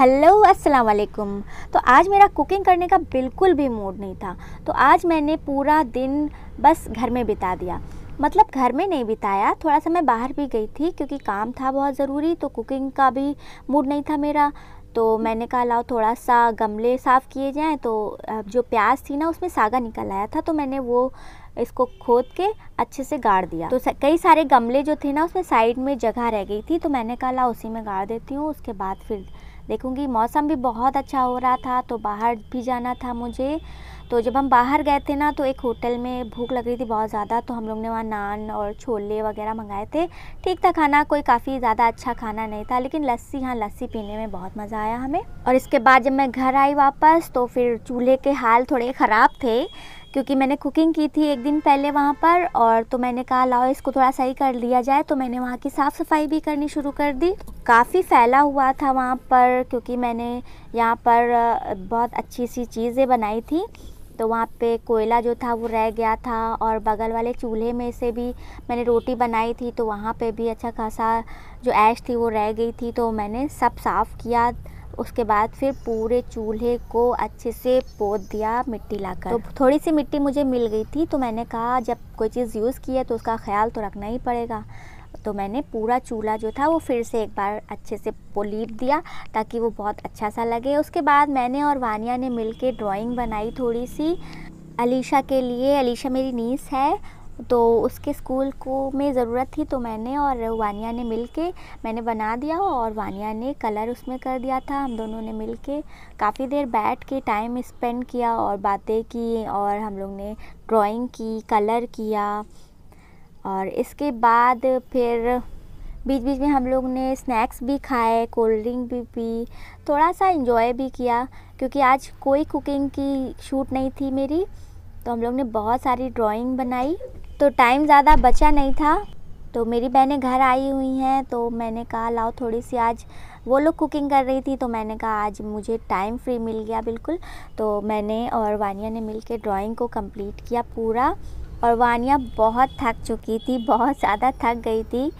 hello अस्सलाम वालेकुम तो आज मेरा कुकिंग करने का बिल्कुल भी मूड नहीं था तो आज मैंने पूरा दिन बस घर में बिता दिया मतलब घर में नहीं बिताया थोड़ा सा मैं बाहर भी गई थी क्योंकि काम था बहुत ज़रूरी तो कुकिंग का भी मूड नहीं था मेरा तो मैंने कहा लाओ थोड़ा सा गमले साफ़ किए जाएँ तो जो प्याज थी ना उसमें सागा निकल आया था तो मैंने वो इसको खोद के अच्छे से गाड़ दिया तो कई सारे गमले जो थे ना उसमें साइड में जगह रह गई थी तो मैंने कहा लाओ उसी में गाड़ देती हूँ उसके बाद फिर देखूँगी मौसम भी बहुत अच्छा हो रहा था तो बाहर भी जाना था मुझे तो जब हम बाहर गए थे ना तो एक होटल में भूख लग रही थी बहुत ज़्यादा तो हम लोग ने वहाँ नान और छोले वगैरह मंगाए थे ठीक था खाना कोई काफ़ी ज़्यादा अच्छा खाना नहीं था लेकिन लस्सी हाँ लस्सी पीने में बहुत मज़ा आया हमें और इसके बाद जब मैं घर आई वापस तो फिर चूल्हे के हाल थोड़े ख़राब थे क्योंकि मैंने कुकिंग की थी एक दिन पहले वहाँ पर और तो मैंने कहा लाओ इसको थोड़ा सही कर लिया जाए तो मैंने वहाँ की साफ़ सफाई भी करनी शुरू कर दी काफ़ी फैला हुआ था वहाँ पर क्योंकि मैंने यहाँ पर बहुत अच्छी सी चीज़ें बनाई थी तो वहाँ पे कोयला जो था वो रह गया था और बगल वाले चूल्हे में से भी मैंने रोटी बनाई थी तो वहाँ पे भी अच्छा खासा जो ऐश थी वो रह गई थी तो मैंने सब साफ़ किया उसके बाद फिर पूरे चूल्हे को अच्छे से पोत दिया मिट्टी लाकर तो थोड़ी सी मिट्टी मुझे मिल गई थी तो मैंने कहा जब कोई चीज़ यूज़ की है तो उसका ख्याल तो रखना ही पड़ेगा तो मैंने पूरा चूल्हा जो था वो फिर से एक बार अच्छे से पोलीट दिया ताकि वो बहुत अच्छा सा लगे उसके बाद मैंने और वानिया ने के ड्राइंग बनाई थोड़ी सी अलीशा के लिए अलीशा मेरी नीस है तो उसके स्कूल को में ज़रूरत थी तो मैंने और वानिया ने मिल के मैंने बना दिया और वानिया ने कलर उसमें कर दिया था हम दोनों ने मिल के काफ़ी देर बैठ के टाइम स्पेंड किया और बातें की और हम लोग ने ड्राइंग की कलर किया और इसके बाद फिर बीच बीच में हम लोग ने स्नैक्स भी खाए कोल्ड ड्रिंक भी पी थोड़ा सा इन्जॉय भी किया क्योंकि आज कोई कुकिंग की शूट नहीं थी मेरी तो हम लोग ने बहुत सारी ड्राइंग बनाई तो टाइम ज़्यादा बचा नहीं था तो मेरी बहनें घर आई हुई हैं तो मैंने कहा लाओ थोड़ी सी आज वो लोग कुकिंग कर रही थी तो मैंने कहा आज मुझे टाइम फ्री मिल गया बिल्कुल तो मैंने और वानिया ने मिलके ड्राइंग को कंप्लीट किया पूरा और वानिया बहुत थक चुकी थी बहुत ज़्यादा थक गई थी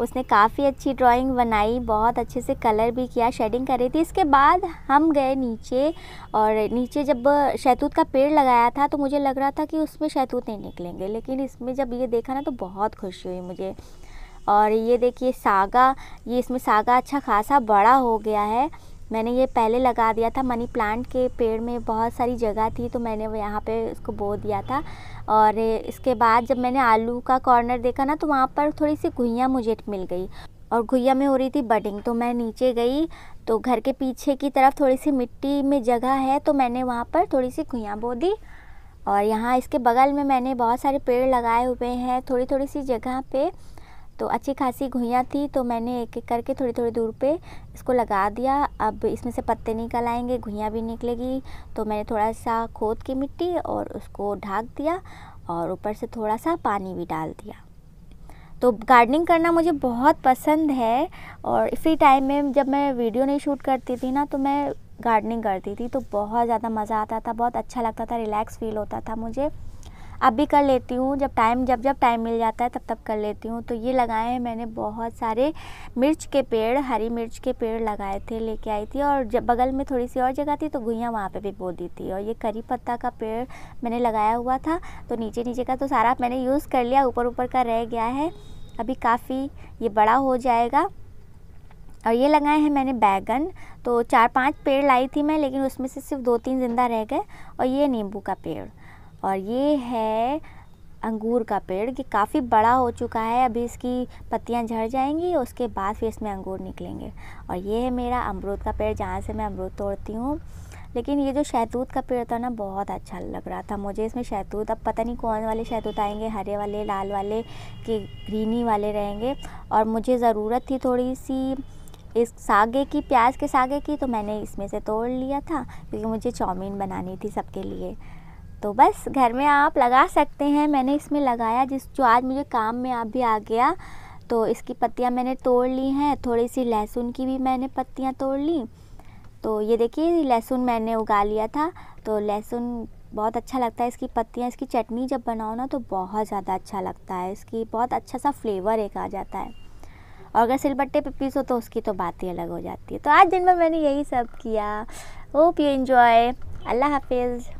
उसने काफ़ी अच्छी ड्राइंग बनाई बहुत अच्छे से कलर भी किया शेडिंग कर रही थी इसके बाद हम गए नीचे और नीचे जब शैतूत का पेड़ लगाया था तो मुझे लग रहा था कि उसमें शैतूत नहीं निकलेंगे लेकिन इसमें जब ये देखा ना तो बहुत खुशी हुई मुझे और ये देखिए सागा ये इसमें सागा अच्छा खासा बड़ा हो गया है मैंने ये पहले लगा दिया था मनी प्लांट के पेड़ में बहुत सारी जगह थी तो मैंने यहाँ पे इसको बो दिया था और इसके बाद जब मैंने आलू का कॉर्नर देखा ना तो वहाँ पर थोड़ी सी घुइयाँ मुझे मिल गई और घुइया में हो रही थी बडिंग तो मैं नीचे गई तो घर के पीछे की तरफ थोड़ी सी मिट्टी में जगह है तो मैंने वहाँ पर थोड़ी सी घुइयाँ बो दी और यहाँ इसके बगल में मैंने बहुत सारे पेड़ लगाए हुए हैं थोड़ी थोड़ी सी जगह पे तो अच्छी खासी घुइयाँ थी तो मैंने एक एक करके थोड़ी थोड़ी दूर पे इसको लगा दिया अब इसमें से पत्ते निकल आएंगे घुइयाँ भी निकलेगी तो मैंने थोड़ा सा खोद की मिट्टी और उसको ढाक दिया और ऊपर से थोड़ा सा पानी भी डाल दिया तो गार्डनिंग करना मुझे बहुत पसंद है और फ्री टाइम में जब मैं वीडियो नहीं शूट करती थी ना तो मैं गार्डनिंग करती थी तो बहुत ज़्यादा मज़ा आता था बहुत अच्छा लगता था रिलैक्स फील होता था मुझे अब भी कर लेती हूँ जब टाइम जब जब टाइम मिल जाता है तब तब कर लेती हूँ तो ये लगाए हैं मैंने बहुत सारे मिर्च के पेड़ हरी मिर्च के पेड़ लगाए थे लेके आई थी और जब बगल में थोड़ी सी और जगह थी तो गुइयाँ वहाँ पे भी बो दी थी और ये करी पत्ता का पेड़ मैंने लगाया हुआ था तो नीचे नीचे का तो सारा मैंने यूज़ कर लिया ऊपर ऊपर का रह गया है अभी काफ़ी ये बड़ा हो जाएगा और ये लगाए हैं मैंने बैगन तो चार पाँच पेड़ लाई थी मैं लेकिन उसमें से सिर्फ दो तीन ज़िंदा रह गए और ये नींबू का पेड़ और ये है अंगूर का पेड़ कि काफ़ी बड़ा हो चुका है अभी इसकी पत्तियां झड़ जाएंगी उसके बाद फिर इसमें अंगूर निकलेंगे और ये है मेरा अमरूद का पेड़ जहाँ से मैं अमरूद तोड़ती हूँ लेकिन ये जो शहतूत का पेड़ था ना बहुत अच्छा लग रहा था मुझे इसमें शहतूत अब पता नहीं कौन वाले शहतूत आएंगे हरे वाले लाल वाले कि ग्रीनी वाले रहेंगे और मुझे ज़रूरत थी थोड़ी सी इस सागे की प्याज के सागे की तो मैंने इसमें से तोड़ लिया था क्योंकि मुझे चाउमीन बनानी थी सबके लिए तो बस घर में आप लगा सकते हैं मैंने इसमें लगाया जिस जो आज मुझे काम में आप भी आ गया तो इसकी पत्तियाँ मैंने तोड़ ली हैं थोड़ी सी लहसुन की भी मैंने पत्तियाँ तोड़ ली तो ये देखिए लहसुन मैंने उगा लिया था तो लहसुन बहुत अच्छा लगता है इसकी पत्तियाँ इसकी चटनी जब बनाओ ना तो बहुत ज़्यादा अच्छा लगता है इसकी बहुत अच्छा सा फ्लेवर एक आ जाता है और अगर सिलबट्टे पे पीसो तो उसकी तो बात ही अलग हो जाती है तो आज दिन में मैंने यही सब किया होप यू इन्जॉय अल्लाह हाफिज़